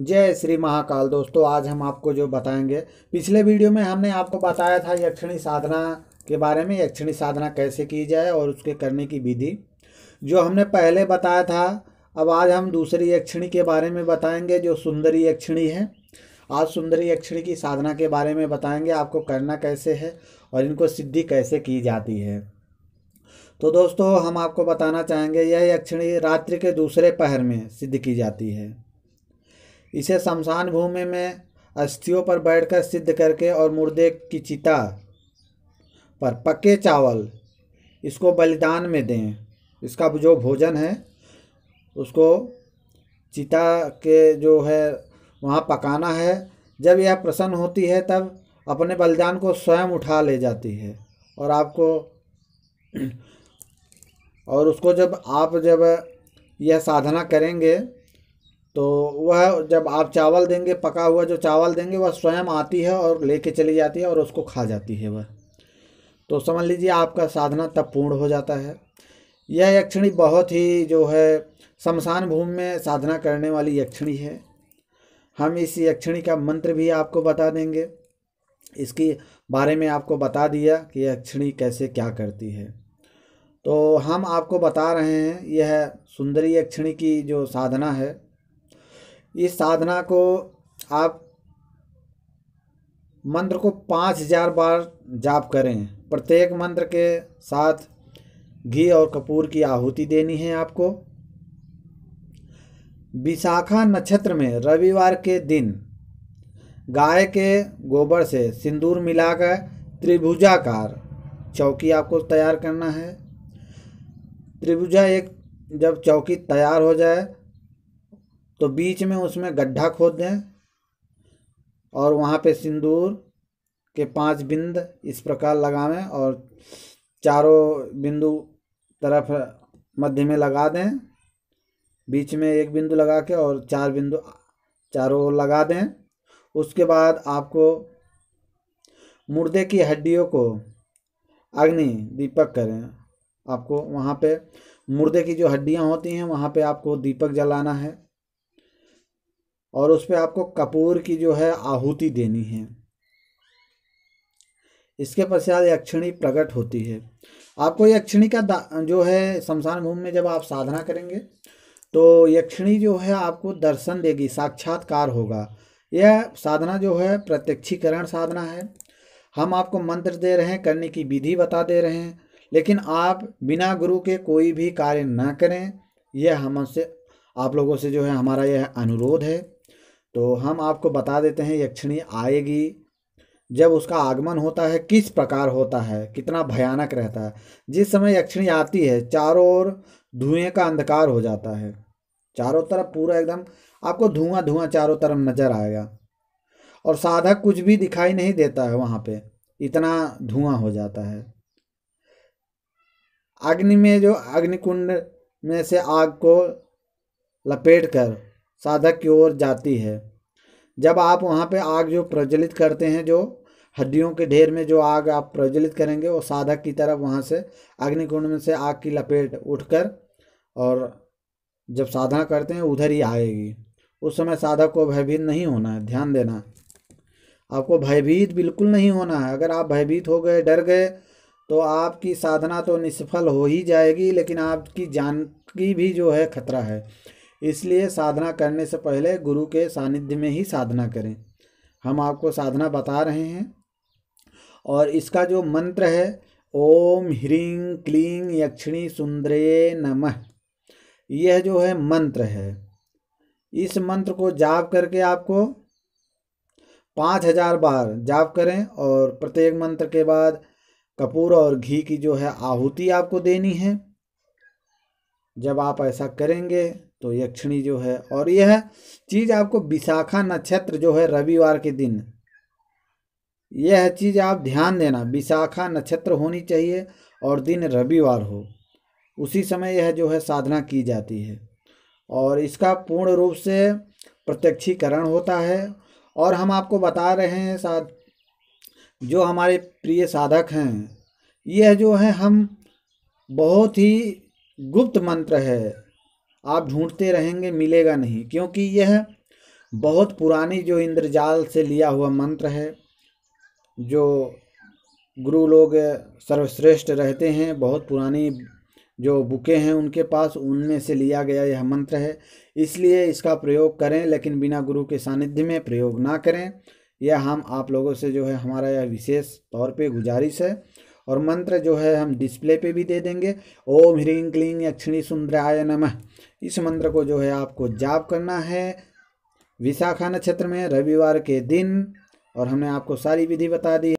जय श्री महाकाल दोस्तों आज हम आपको जो बताएंगे पिछले वीडियो में हमने आपको बताया था यक्षिणी साधना के बारे में यक्षिणी साधना कैसे की जाए और उसके करने की विधि जो हमने पहले बताया था अब आज हम दूसरी यक्षिणी के बारे में बताएंगे जो सुंदरी यक्षिणी है आज सुंदरी यक्षिणी की साधना के बारे में बताएंगे आपको करना कैसे है और इनको सिद्धि कैसे की जाती है तो दोस्तों हम आपको बताना चाहेंगे यह यक्षिणी रात्रि के दूसरे पहर में सिद्ध की जाती है इसे शमशान भूमि में अस्थियों पर बैठकर सिद्ध करके और मुर्दे की चिता पर पके चावल इसको बलिदान में दें इसका जो भोजन है उसको चिता के जो है वहाँ पकाना है जब यह प्रसन्न होती है तब अपने बलिदान को स्वयं उठा ले जाती है और आपको और उसको जब आप जब यह साधना करेंगे तो वह जब आप चावल देंगे पका हुआ जो चावल देंगे वह स्वयं आती है और लेके चली जाती है और उसको खा जाती है वह तो समझ लीजिए आपका साधना तब पूर्ण हो जाता है यह यक्षिणी बहुत ही जो है शमशान भूमि में साधना करने वाली यक्षिणी है हम इस यक्षिणी का मंत्र भी आपको बता देंगे इसकी बारे में आपको बता दिया कि यक्षिणी कैसे क्या करती है तो हम आपको बता रहे हैं यह सुंदरी यक्षिणी की जो साधना है इस साधना को आप मंत्र को पाँच हजार बार जाप करें प्रत्येक मंत्र के साथ घी और कपूर की आहुति देनी है आपको विशाखा नक्षत्र में रविवार के दिन गाय के गोबर से सिंदूर मिलाकर त्रिभुजाकार चौकी आपको तैयार करना है त्रिभुजा एक जब चौकी तैयार हो जाए तो बीच में उसमें गड्ढा खोद दें और वहाँ पे सिंदूर के पांच बिंद इस प्रकार लगावें और चारों बिंदु तरफ मध्य में लगा दें बीच में एक बिंदु लगा के और चार बिंदु चारों ओर लगा दें उसके बाद आपको मुर्दे की हड्डियों को अग्नि दीपक करें आपको वहाँ पे मुर्दे की जो हड्डियाँ होती हैं वहाँ पे आपको दीपक जलाना है और उसमें आपको कपूर की जो है आहुति देनी है इसके पश्चात यक्षिणी प्रकट होती है आपको यक्षिणी का जो है शमशान भूमि में जब आप साधना करेंगे तो यक्षिणी जो है आपको दर्शन देगी साक्षात्कार होगा यह साधना जो है प्रत्यक्षीकरण साधना है हम आपको मंत्र दे रहे हैं करने की विधि बता दे रहे हैं लेकिन आप बिना गुरु के कोई भी कार्य ना करें यह हमसे आप लोगों से जो है हमारा यह अनुरोध है तो हम आपको बता देते हैं यक्षिणी आएगी जब उसका आगमन होता है किस प्रकार होता है कितना भयानक रहता है जिस समय यक्षिणी आती है चारों ओर धुएं का अंधकार हो जाता है चारों तरफ पूरा एकदम आपको धुआं धुआं चारों तरफ नजर आएगा और साधक कुछ भी दिखाई नहीं देता है वहाँ पे इतना धुआं हो जाता है अग्नि में जो अग्निकुंड में से आग को लपेट कर साधक की ओर जाती है जब आप वहाँ पे आग जो प्रज्वलित करते हैं जो हड्डियों के ढेर में जो आग आप प्रज्वलित करेंगे वो साधक की तरफ वहाँ से अग्निकुंड में से आग की लपेट उठकर और जब साधना करते हैं उधर ही आएगी उस समय साधक को भयभीत नहीं होना है ध्यान देना आपको भयभीत बिल्कुल नहीं होना है अगर आप भयभीत हो गए डर गए तो आपकी साधना तो निष्फल हो ही जाएगी लेकिन आपकी जान की भी जो है खतरा है इसलिए साधना करने से पहले गुरु के सानिध्य में ही साधना करें हम आपको साधना बता रहे हैं और इसका जो मंत्र है ओम ह्रीं क्लीं यक्षिणी सुंदरे नमः यह जो है मंत्र है इस मंत्र को जाप करके आपको पाँच हजार बार जाप करें और प्रत्येक मंत्र के बाद कपूर और घी की जो है आहुति आपको देनी है जब आप ऐसा करेंगे तो यक्षिणी जो है और यह चीज़ आपको विशाखा नक्षत्र जो है रविवार के दिन यह चीज़ आप ध्यान देना विशाखा नक्षत्र होनी चाहिए और दिन रविवार हो उसी समय यह जो है साधना की जाती है और इसका पूर्ण रूप से प्रत्यक्षीकरण होता है और हम आपको बता रहे हैं साथ जो हमारे प्रिय साधक हैं यह जो है हम बहुत ही गुप्त मंत्र है आप ढूंढते रहेंगे मिलेगा नहीं क्योंकि यह बहुत पुरानी जो इंद्रजाल से लिया हुआ मंत्र है जो गुरु लोग सर्वश्रेष्ठ रहते हैं बहुत पुरानी जो बुकें हैं उनके पास उनमें से लिया गया यह मंत्र है इसलिए इसका प्रयोग करें लेकिन बिना गुरु के सानिध्य में प्रयोग ना करें यह हम आप लोगों से जो है हमारा यह विशेष तौर पे गुजारिश है और मंत्र जो है हम डिस्प्ले पे भी दे देंगे ओम ह्रीं क्लीं यक्षिणी सुंदराय नमः इस मंत्र को जो है आपको जाप करना है विशाखा नक्षत्र में रविवार के दिन और हमने आपको सारी विधि बता दी